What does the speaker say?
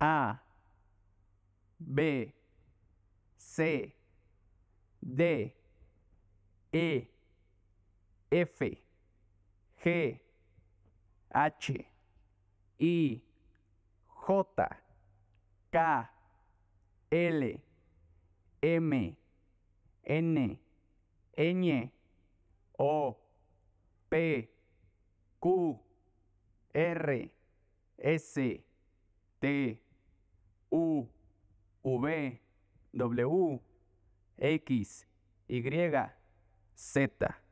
A, B, C, D, E, F, G, H, I, J, K, L, M, N, Ñ, O, P, Q, R, S, T, V, W, X, Y, Z.